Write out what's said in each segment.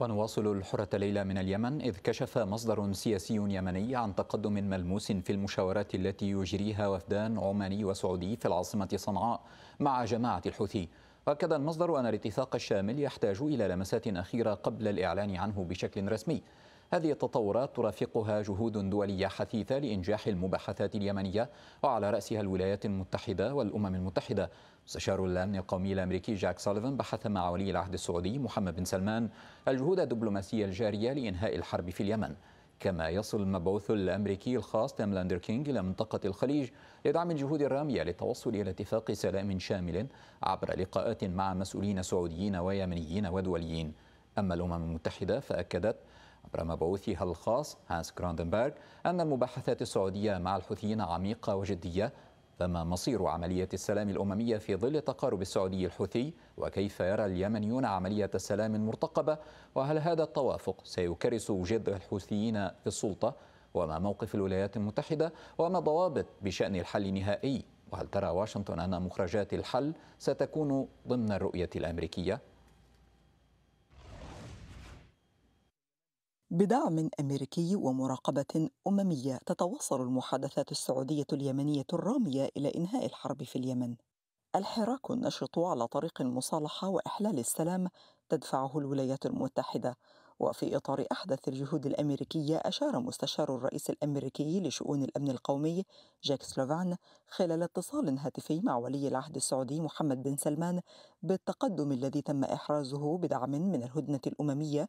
ونواصل الحرة الليلة من اليمن إذ كشف مصدر سياسي يمني عن تقدم ملموس في المشاورات التي يجريها وفدان عماني وسعودي في العاصمة صنعاء مع جماعة الحوثي أكد المصدر أن الاتفاق الشامل يحتاج إلى لمسات أخيرة قبل الإعلان عنه بشكل رسمي هذه التطورات ترافقها جهود دولية حثيثة لإنجاح المباحثات اليمنية وعلى رأسها الولايات المتحدة والأمم المتحدة مستشار الامن القومي الامريكي جاك سوليفان بحث مع ولي العهد السعودي محمد بن سلمان الجهود الدبلوماسيه الجاريه لانهاء الحرب في اليمن كما يصل المبعوث الامريكي الخاص تيم لاندر كينج الى منطقه الخليج لدعم الجهود الراميه للتوصل الى اتفاق سلام شامل عبر لقاءات مع مسؤولين سعوديين ويمنيين ودوليين اما الامم المتحده فاكدت عبر مبعوثها الخاص هانس كراندنبرغ أن المباحثات السعودية مع الحوثيين عميقة وجدية فما مصير عملية السلام الأممية في ظل تقارب السعودي الحوثي وكيف يرى اليمنيون عملية السلام المرتقبة وهل هذا التوافق سيكرس جذع الحوثيين في السلطة وما موقف الولايات المتحدة وما ضوابط بشأن الحل نهائي وهل ترى واشنطن أن مخرجات الحل ستكون ضمن الرؤية الأمريكية بدعم امريكي ومراقبه امميه تتواصل المحادثات السعوديه اليمنيه الراميه الى انهاء الحرب في اليمن الحراك النشط على طريق المصالحه واحلال السلام تدفعه الولايات المتحده وفي اطار احدث الجهود الامريكيه اشار مستشار الرئيس الامريكي لشؤون الامن القومي جاك سلوفان خلال اتصال هاتفي مع ولي العهد السعودي محمد بن سلمان بالتقدم الذي تم احرازه بدعم من الهدنه الامميه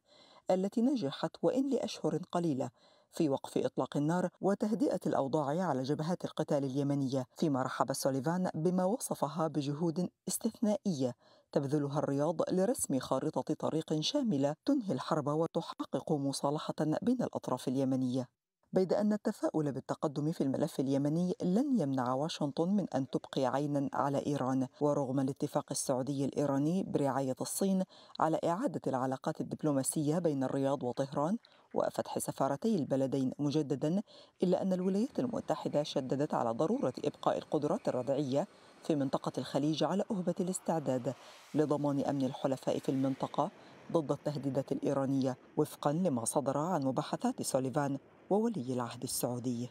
التي نجحت وإن لأشهر قليلة في وقف إطلاق النار وتهدئة الأوضاع على جبهات القتال اليمنية فيما رحب سوليفان بما وصفها بجهود استثنائية تبذلها الرياض لرسم خارطة طريق شاملة تنهي الحرب وتحقق مصالحة بين الأطراف اليمنية بيد أن التفاؤل بالتقدم في الملف اليمني لن يمنع واشنطن من أن تبقي عينا على إيران ورغم الاتفاق السعودي الإيراني برعاية الصين على إعادة العلاقات الدبلوماسية بين الرياض وطهران وفتح سفارتي البلدين مجددا إلا أن الولايات المتحدة شددت على ضرورة إبقاء القدرات الردعية في منطقة الخليج على أهبة الاستعداد لضمان أمن الحلفاء في المنطقة ضد التهديدات الإيرانية وفقا لما صدر عن مباحثات سوليفان وولي العهد السعودي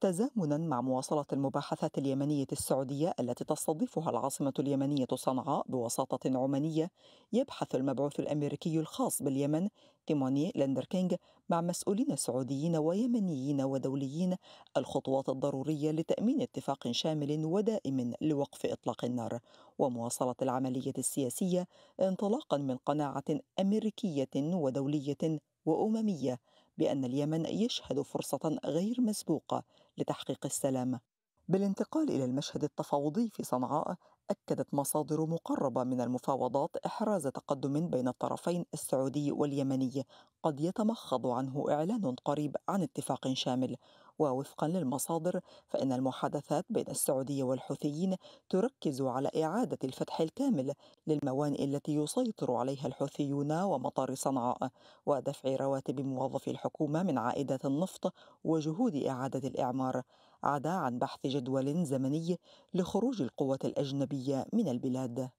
تزامنا مع مواصلة المباحثات اليمنية السعودية التي تستضيفها العاصمة اليمنية صنعاء بوساطة عمانية يبحث المبعوث الأمريكي الخاص باليمن تيموني لندركينغ مع مسؤولين سعوديين ويمنيين ودوليين الخطوات الضرورية لتأمين اتفاق شامل ودائم لوقف إطلاق النار ومواصلة العملية السياسية انطلاقا من قناعة أمريكية ودولية وأممية بأن اليمن يشهد فرصة غير مسبوقة لتحقيق السلام. بالانتقال إلى المشهد التفاوضي في صنعاء، أكدت مصادر مقربة من المفاوضات إحراز تقدم بين الطرفين السعودي واليمني قد يتمخض عنه إعلان قريب عن اتفاق شامل، ووفقا للمصادر فإن المحادثات بين السعودية والحوثيين تركز على إعادة الفتح الكامل للموانئ التي يسيطر عليها الحوثيون ومطار صنعاء ودفع رواتب موظفي الحكومة من عائدات النفط وجهود إعادة الإعمار عدا عن بحث جدول زمني لخروج القوات الأجنبية من البلاد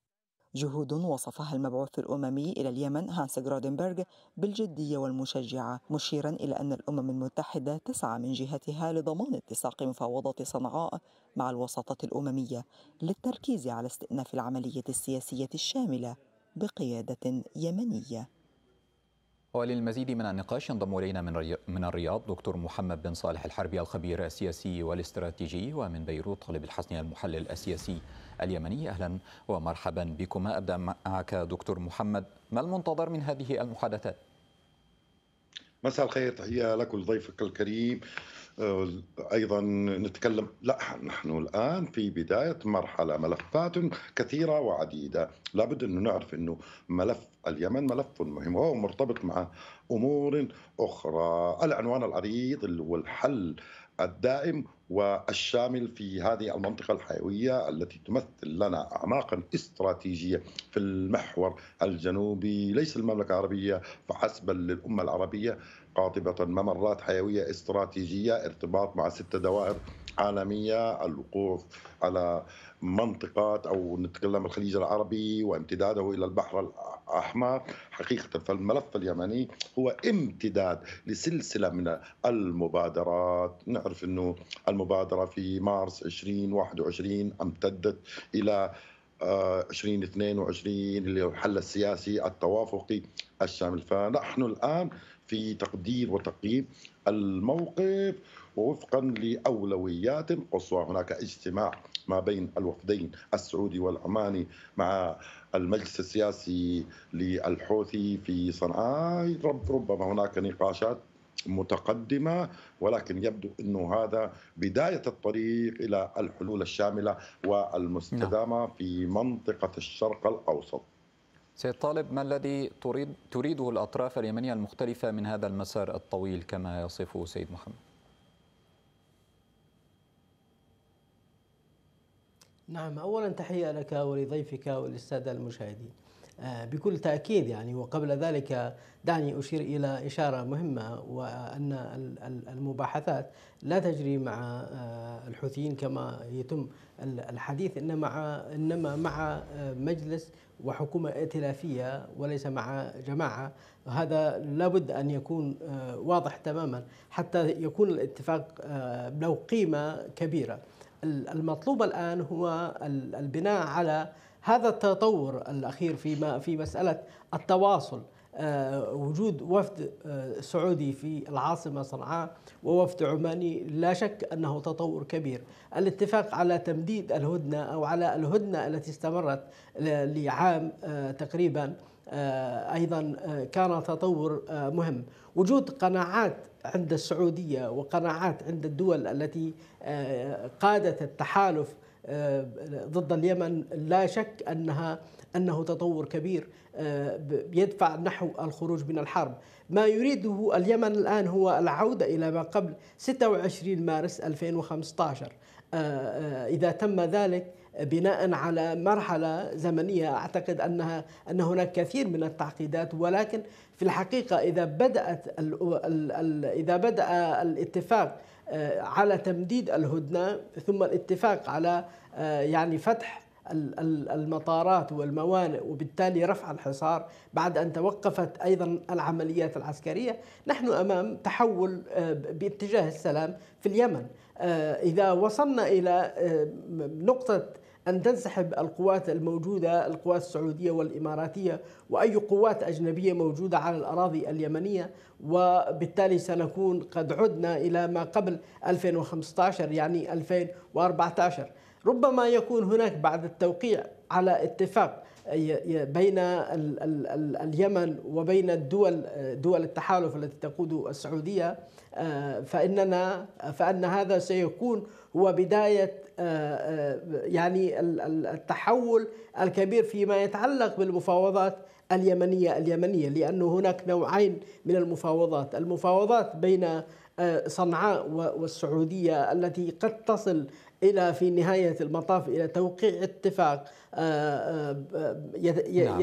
جهود وصفها المبعوث الأممي إلى اليمن هانس جرادنبرغ بالجدية والمشجعة مشيرا إلى أن الأمم المتحدة تسعى من جهتها لضمان اتساق مفاوضة صنعاء مع الوساطة الأممية للتركيز على استئناف العملية السياسية الشاملة بقيادة يمنية وللمزيد من النقاش ينضم الينا من من الرياض دكتور محمد بن صالح الحربي الخبير السياسي والاستراتيجي ومن بيروت طالب الحسني المحلل السياسي اليمني اهلا ومرحبا بكما ابدا معك دكتور محمد ما المنتظر من هذه المحادثات؟ مساء الخير تحية لك ولضيفك الكريم آه، ايضا نتكلم لا نحن الان في بدايه مرحله ملفات كثيره وعديده لابد أن نعرف انه ملف اليمن ملف مهم وهو مرتبط مع امور اخرى العنوان العريض والحل الدائم والشامل في هذه المنطقة الحيوية التي تمثل لنا أعماقا استراتيجية في المحور الجنوبي ليس المملكة العربية فحسب للأمة العربية قاطبة ممرات حيوية استراتيجية ارتباط مع ست دوائر عالميه الوقوف على منطقات او نتكلم الخليج العربي وامتداده الى البحر الاحمر حقيقه فالملف اليمني هو امتداد لسلسله من المبادرات نعرف انه المبادره في مارس 2021 امتدت الى 2022 آه، اللي هو الحل السياسي التوافقي الشامل فنحن الان في تقدير وتقييم الموقف وفقا لاولويات قصوى هناك اجتماع ما بين الوفدين السعودي والعماني مع المجلس السياسي للحوثي في صنعاء ربما هناك نقاشات متقدمة ولكن يبدو أنه هذا بداية الطريق إلى الحلول الشاملة والمستدامة نعم. في منطقة الشرق الأوسط سيد طالب ما الذي تريد تريده الأطراف اليمنية المختلفة من هذا المسار الطويل كما يصفه سيد محمد نعم أولا تحية لك ولضيفك وللسادة المشاهدين آه، بكل تأكيد يعني وقبل ذلك دعني أشير إلى إشارة مهمة وأن المباحثات لا تجري مع آه، الحوثيين كما يتم الحديث إنما مع إنما مع آه، مجلس وحكومة ائتلافية وليس مع جماعة هذا لابد أن يكون واضح تماما حتى يكون الاتفاق له قيمة كبيرة المطلوب الآن هو البناء على هذا التطور الأخير في في مسألة التواصل آه، وجود وفد آه، سعودي في العاصمة صنعاء ووفد عماني لا شك أنه تطور كبير الاتفاق على تمديد الهدنة أو على الهدنة التي استمرت لعام آه، تقريبا أيضا كان تطور مهم وجود قناعات عند السعودية وقناعات عند الدول التي آه، قادت التحالف آه، ضد اليمن لا شك أنها أنه تطور كبير آه، يدفع نحو الخروج من الحرب ما يريده اليمن الآن هو العودة إلى ما قبل 26 مارس 2015 إذا تم ذلك بناء على مرحلة زمنية أعتقد أنها أن هناك كثير من التعقيدات ولكن في الحقيقة إذا بدأت إذا بدأ الاتفاق آه، على تمديد الهدنة ثم الاتفاق على آه، يعني فتح المطارات والموانئ وبالتالي رفع الحصار بعد ان توقفت ايضا العمليات العسكريه، نحن امام تحول آه، باتجاه السلام في اليمن، آه، إذا وصلنا إلى آه، نقطة أن تنسحب القوات الموجودة القوات السعودية والإماراتية وأي قوات أجنبية موجودة على الأراضي اليمنية وبالتالي سنكون قد عدنا إلى ما قبل 2015 يعني 2014 ربما يكون هناك بعد التوقيع على اتفاق بين اليمن وبين الدول دول التحالف التي تقود السعوديه آه، فاننا فان هذا سيكون هو بدايه آه، آه، يعني التحول الكبير فيما يتعلق بالمفاوضات اليمنيه اليمنيه لانه هناك نوعين من المفاوضات، المفاوضات بين صنعاء والسعودية التي قد تصل إلى في نهاية المطاف إلى توقيع اتفاق آه، آه، نعم،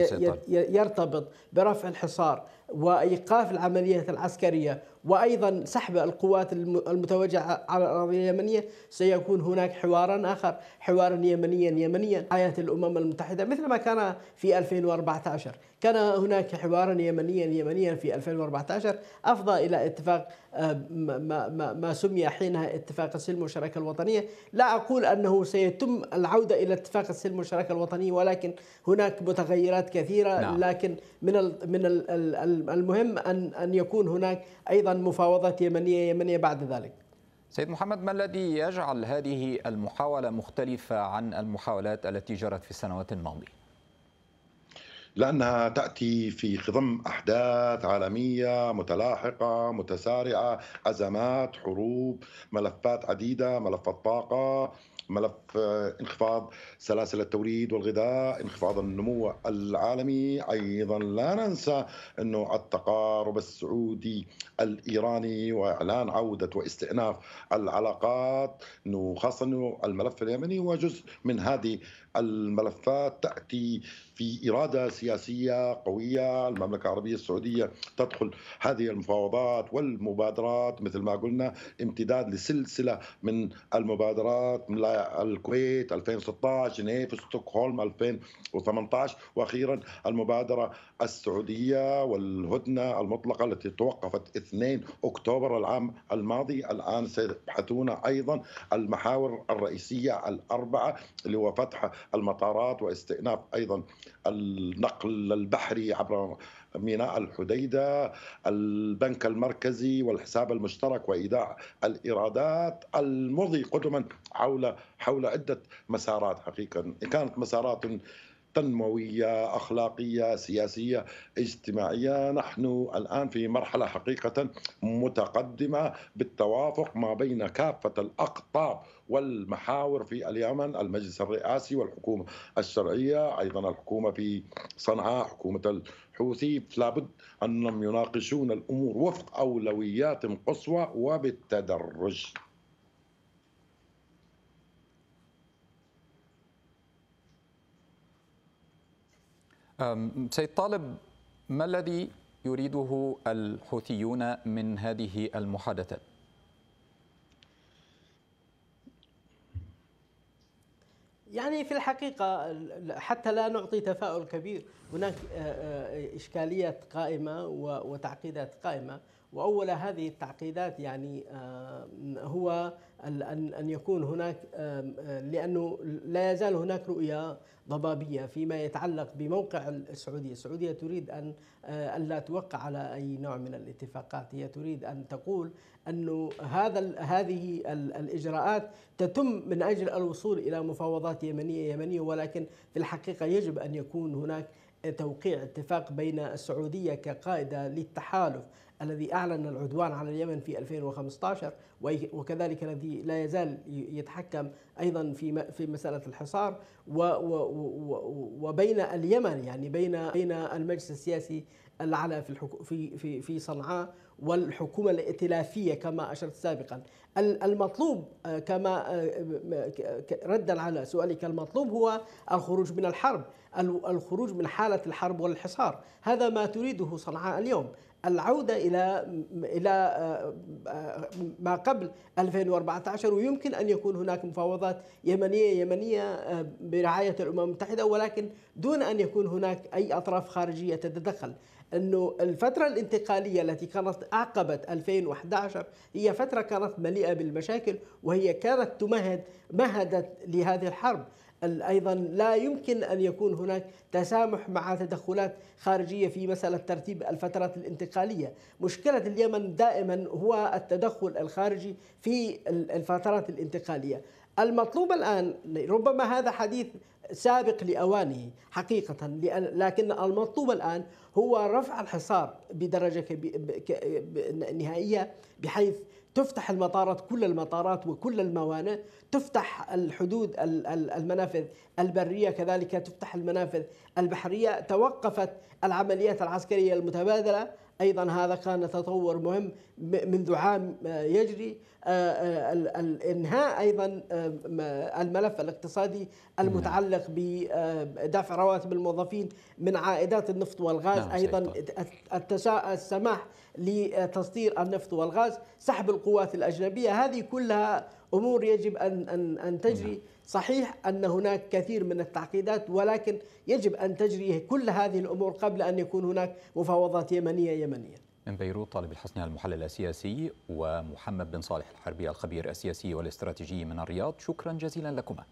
يرتبط برفع الحصار وإيقاف العمليات العسكرية وأيضا سحب القوات المتوجهة على الأراضي اليمنية سيكون هناك حوارا آخر حوارا يمنيا يمنيا حياة الأمم المتحدة مثل ما كان في 2014 كان هناك حوارا يمنيا يمنيا في 2014 أفضى إلى اتفاق ما, ما, ما سمي حينها اتفاق السلم والشراكة الوطنية لا أقول أنه سيتم العودة إلى اتفاق السلم والشراكة الوطنية ولكن هناك متغيرات كثيرة نعم. لكن من من المهم أن أن يكون هناك أيضا مفاوضات يمنية يمنية بعد ذلك سيد محمد ما الذي يجعل هذه المحاولة مختلفة عن المحاولات التي جرت في السنوات الماضية؟ لأنها تأتي في خضم أحداث عالمية متلاحقة متسارعة أزمات حروب ملفات عديدة ملف الطاقة ملف انخفاض سلاسل التوريد والغذاء انخفاض النمو العالمي أيضا لا ننسى أنه التقارب السعودي الإيراني وإعلان عودة واستئناف العلاقات خاصة أنه الملف اليمني هو جزء من هذه الملفات تأتي في إرادة سياسية قوية المملكة العربية السعودية تدخل هذه المفاوضات والمبادرات مثل ما قلنا امتداد لسلسلة من المبادرات من لا الكويت 2016 جنيف ستوكهولم 2018 واخيرا المبادره السعوديه والهدنه المطلقه التي توقفت 2 اكتوبر العام الماضي الان سيبحثون ايضا المحاور الرئيسيه الاربعه اللي هو فتح المطارات واستئناف ايضا النقل البحري عبر ميناء الحديده البنك المركزي والحساب المشترك وايداع الايرادات المضي قدما حول حول عده مسارات حقيقه كانت مسارات تنمويه اخلاقيه سياسيه اجتماعيه نحن الان في مرحله حقيقه متقدمه بالتوافق ما بين كافه الاقطاب والمحاور في اليمن المجلس الرئاسي والحكومه الشرعيه ايضا الحكومه في صنعاء حكومه الحوثي لابد انهم يناقشون الامور وفق اولويات قصوى وبالتدرج سيد طالب ما الذي يريده الحوثيون من هذه المحادثات؟ يعني في الحقيقة حتى لا نعطي تفاؤل كبير هناك إشكاليات قائمة وتعقيدات قائمة وأول هذه التعقيدات يعني آه، هو أن يكون هناك آه، لأنه لا يزال هناك رؤية ضبابية فيما يتعلق بموقع السعودية السعودية تريد أن آه، ألا توقع على أي نوع من الاتفاقات هي تريد أن تقول أن هذا هذه الإجراءات تتم من أجل الوصول إلى مفاوضات يمنية يمنية ولكن في الحقيقة يجب أن يكون هناك توقيع اتفاق بين السعودية كقائدة للتحالف الذي أعلن العدوان على اليمن في 2015 وكذلك الذي لا يزال يتحكم أيضا في في مسألة الحصار وبين اليمن يعني بين بين المجلس السياسي الأعلى في في في صنعاء والحكومة الائتلافية كما أشرت سابقا المطلوب آه، كما آه، ردا على سؤالك المطلوب هو الخروج من الحرب الخروج من حالة الحرب والحصار هذا ما تريده صنعاء اليوم العودة إلى إلى آه، آه، ما قبل 2014 ويمكن أن يكون هناك مفاوضات يمنية يمنية آه، برعاية الأمم المتحدة ولكن دون أن يكون هناك أي أطراف خارجية تتدخل أنه الفترة الانتقالية التي كانت أعقبت 2011 هي فترة كانت مليئة بالمشاكل وهي كانت تمهد مهدت لهذه الحرب أيضا لا يمكن أن يكون هناك تسامح مع تدخلات خارجية في مسألة ترتيب الفترات الانتقالية مشكلة اليمن دائما هو التدخل الخارجي في الفترات الانتقالية المطلوب الآن ربما هذا حديث سابق لأوانه حقيقة لكن المطلوب الآن هو رفع الحصار بدرجة نهائية بحيث تفتح المطارات كل المطارات وكل الموانئ تفتح الحدود المنافذ البرية كذلك تفتح المنافذ البحرية توقفت العمليات العسكرية المتبادلة أيضا هذا كان تطور مهم منذ عام آه، يجري آه، آه، الإنهاء أيضا الملف الاقتصادي المتعلق نعم. بدفع رواتب الموظفين من عائدات النفط والغاز نعم، أيضا السماح لتصدير النفط والغاز سحب القوات الأجنبية هذه كلها أمور يجب أن أن تجري نعم. صحيح أن هناك كثير من التعقيدات ولكن يجب أن تجري كل هذه الأمور قبل أن يكون هناك مفاوضات يمنية يمنية من بيروت طالب الحسني المحلل السياسي ومحمد بن صالح الحربي الخبير السياسي والاستراتيجي من الرياض شكرا جزيلا لكما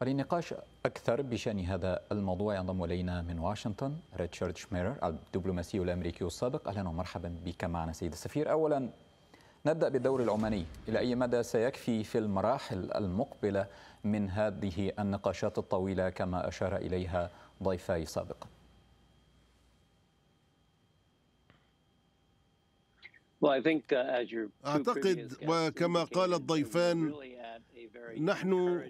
وللنقاش أكثر بشأن هذا الموضوع ينضم إلينا من واشنطن ريتشارد شميرر الدبلوماسي الأمريكي السابق أهلا ومرحبا بك معنا سيد السفير أولا نبدأ بالدوري العماني إلى أي مدى سيكفي في المراحل المقبلة من هذه النقاشات الطويلة كما أشار إليها ضيفاي سابقا uh, أعتقد وكما قال الضيفان نحن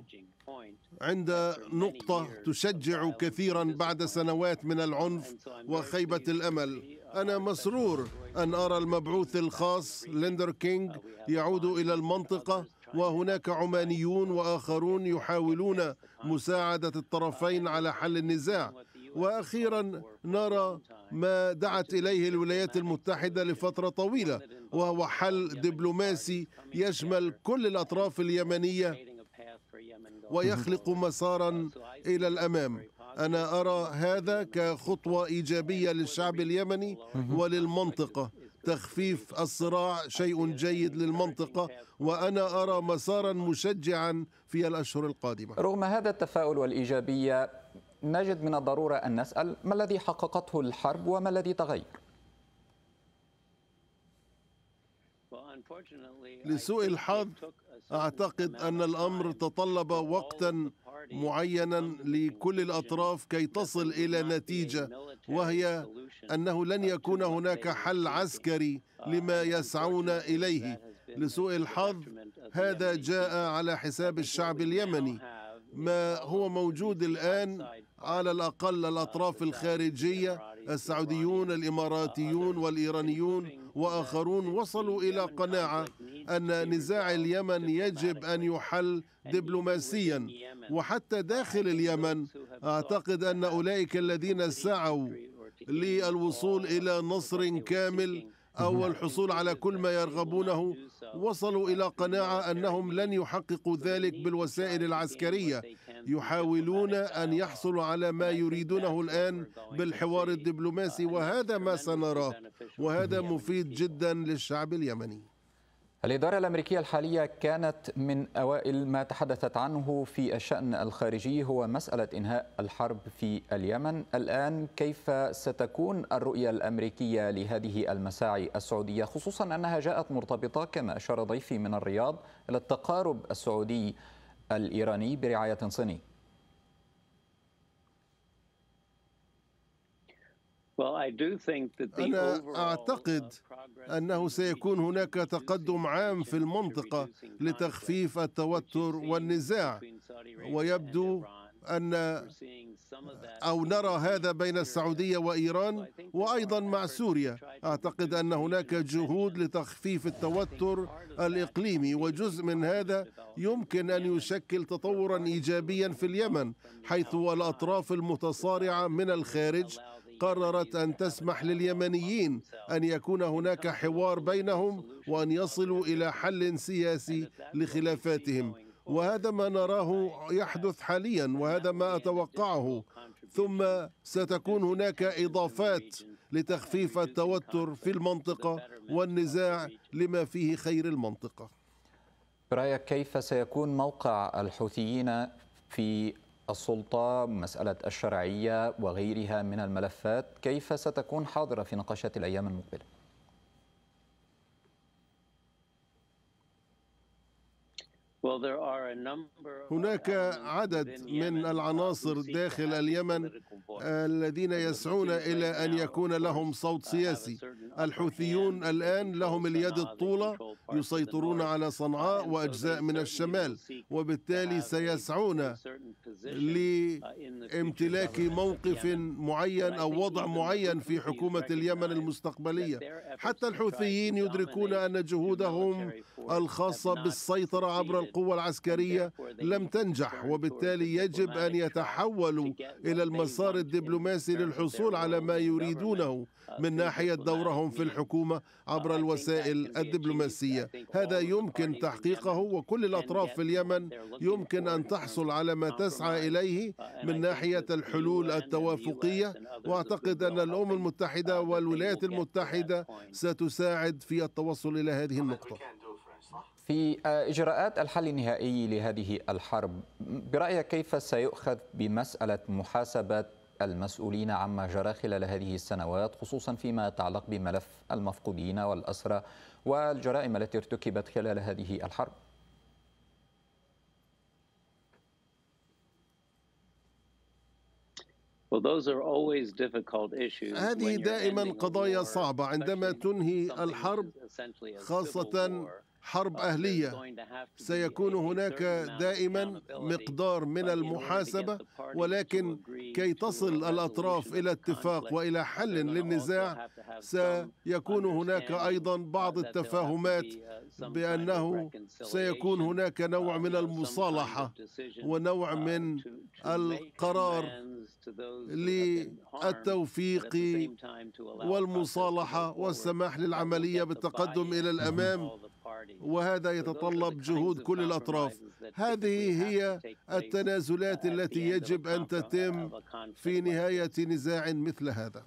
عند نقطة تشجع كثيرا بعد سنوات من العنف وخيبة الأمل أنا مسرور أن أرى المبعوث الخاص ليندر كينغ يعود إلى المنطقة وهناك عمانيون وآخرون يحاولون مساعدة الطرفين على حل النزاع واخيرا نرى ما دعت اليه الولايات المتحده لفتره طويله وهو حل دبلوماسي يشمل كل الاطراف اليمنيه ويخلق مسارا الى الامام أنا أرى هذا كخطوة إيجابية للشعب اليمني وللمنطقة تخفيف الصراع شيء جيد للمنطقة وأنا أرى مسارا مشجعا في الأشهر القادمة رغم هذا التفاؤل والإيجابية نجد من الضرورة أن نسأل ما الذي حققته الحرب وما الذي تغير لسوء الحظ اعتقد ان الامر تطلب وقتا معينا لكل الاطراف كي تصل الى نتيجه وهي انه لن يكون هناك حل عسكري uh, لما يسعون اليه لسوء الحظ هذا e جاء على حساب الشعب اليمني ما هو موجود e الان على الاقل الاطراف الخارجيه السعوديون uh, الاماراتيون والايرانيون واخرون وصلوا الى قناعه ان نزاع اليمن يجب ان يحل دبلوماسيا وحتى داخل اليمن اعتقد ان اولئك الذين سعوا للوصول الى نصر كامل او الحصول على كل ما يرغبونه وصلوا الى قناعه انهم لن يحققوا ذلك بالوسائل العسكريه يحاولون أن يحصلوا على ما يريدونه الآن بالحوار الدبلوماسي وهذا ما سنراه وهذا مفيد جدا للشعب اليمني الإدارة الأمريكية الحالية كانت من أوائل ما تحدثت عنه في الشأن الخارجي هو مسألة إنهاء الحرب في اليمن الآن كيف ستكون الرؤية الأمريكية لهذه المساعي السعودية خصوصا أنها جاءت مرتبطة كما أشار ضيفي من الرياض إلى التقارب السعودي الإيراني برعاية صيني أنا uh, أعتقد أنه سيكون هناك تقدم عام في المنطقة لتخفيف التوتر والنزاع ويبدو أن أو نرى هذا بين السعودية وإيران وأيضا مع سوريا أعتقد أن هناك جهود لتخفيف التوتر الإقليمي وجزء من هذا يمكن أن يشكل تطورا إيجابيا في اليمن حيث الأطراف المتصارعة من الخارج قررت أن تسمح لليمنيين أن يكون هناك حوار بينهم وأن يصلوا إلى حل سياسي لخلافاتهم وهذا ما نراه يحدث حاليا وهذا ما اتوقعه ثم ستكون هناك اضافات لتخفيف التوتر في المنطقه والنزاع لما فيه خير المنطقه برايك كيف سيكون موقع الحوثيين في السلطه مساله الشرعيه وغيرها من الملفات كيف ستكون حاضره في نقاشات الايام المقبله هناك عدد من العناصر داخل اليمن الذين يسعون الى ان يكون لهم صوت سياسي الحوثيون الان لهم اليد الطوله يسيطرون على صنعاء واجزاء من الشمال وبالتالي سيسعون لامتلاك uh, موقف معين او وضع معين في حكومه اليمن المستقبليه حتى الحوثيين يدركون ان جهودهم الخاصة بالسيطرة عبر القوة العسكرية لم تنجح وبالتالي يجب أن يتحولوا إلى المسار الدبلوماسي للحصول على ما يريدونه uh, من ناحية دورهم في الحكومة uh, عبر الوسائل الدبلوماسية هذا يمكن تحقيقه وكل الأطراف في اليمن يمكن أن تحصل على ما تسعى إليه uh, من ناحية الحلول التوافقية وأعتقد أن الأمم المتحدة والولايات المتحدة ستساعد في التوصل إلى هذه النقطة في آه، إجراءات الحل النهائي لهذه الحرب برأيك كيف سيؤخذ بمسألة محاسبة المسؤولين عما جرى خلال هذه السنوات خصوصا فيما يتعلق بملف المفقودين والأسرى والجرائم التي ارتكبت خلال هذه الحرب هذه دائما قضايا صعبة عندما تنهي الحرب خاصة حرب اهليه سيكون هناك دائما مقدار من المحاسبه ولكن كي تصل الاطراف الى اتفاق والى حل للنزاع سيكون هناك ايضا بعض التفاهمات uh, بانه سيكون هناك نوع uh, من المصالحه ونوع uh, من القرار للتوفيق والمصالحه والسماح للعمليه بالتقدم الى الامام وهذا يتطلب جهود كل الأطراف هذه هي التنازلات التي يجب أن تتم في نهاية نزاع مثل هذا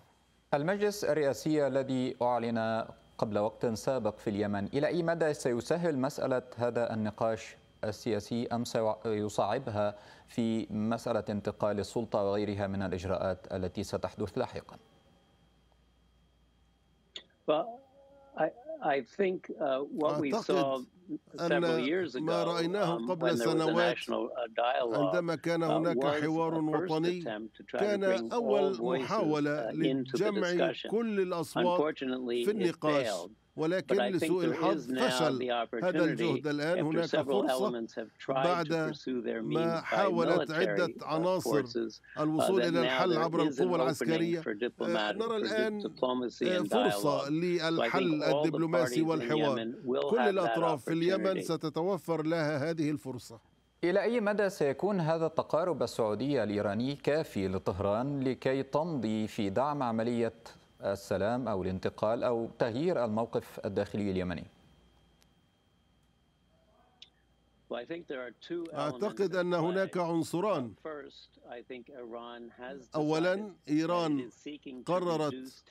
المجلس الرئاسي الذي أعلن قبل وقت سابق في اليمن إلى أي مدى سيسهل مسألة هذا النقاش السياسي أم سيصعبها في مسألة انتقال السلطة وغيرها من الإجراءات التي ستحدث لاحقا؟ I uh, ما رأيناه um, قبل سنوات uh, عندما كان uh, هناك حوار وطني كان أول محاولة لجمع كل الأصوات في النقاش ولكن لسوء الحظ فشل هذا الجهد الآن هناك فرصة بعد ما حاولت عدة uh, عناصر uh, الوصول إلى الحل عبر القوة العسكرية uh, نرى الآن فرصة للحل الدبلوماسي والحوار كل الأطراف في اليمن ستتوفر لها هذه الفرصة إلى أي مدى سيكون هذا التقارب السعودي الإيراني كافي لطهران لكي تمضي في دعم عملية السلام أو الانتقال أو تغيير الموقف الداخلي اليمني؟ أعتقد أن هناك عنصران أولا إيران قررت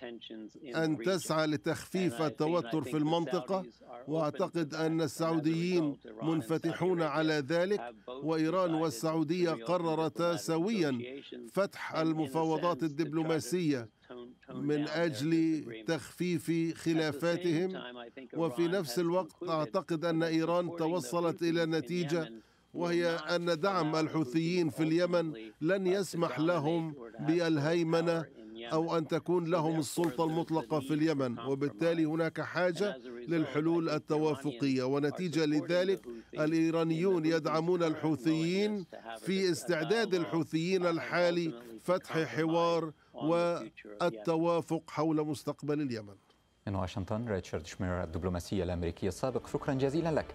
أن تسعى لتخفيف التوتر في المنطقة وأعتقد أن السعوديين منفتحون على ذلك وإيران والسعودية قررتا سويا فتح المفاوضات الدبلوماسية من أجل تخفيف خلافاتهم وفي نفس الوقت أعتقد أن إيران توصلت إلى نتيجة وهي أن دعم الحوثيين في اليمن لن يسمح لهم بالهيمنة أو أن تكون لهم السلطة المطلقة في اليمن وبالتالي هناك حاجة للحلول التوافقية ونتيجة لذلك الإيرانيون يدعمون الحوثيين في استعداد الحوثيين الحالي فتح حوار والتوافق حول مستقبل اليمن من واشنطن ريتشارد شمير الدبلوماسية الأمريكية السابق شكرا جزيلا لك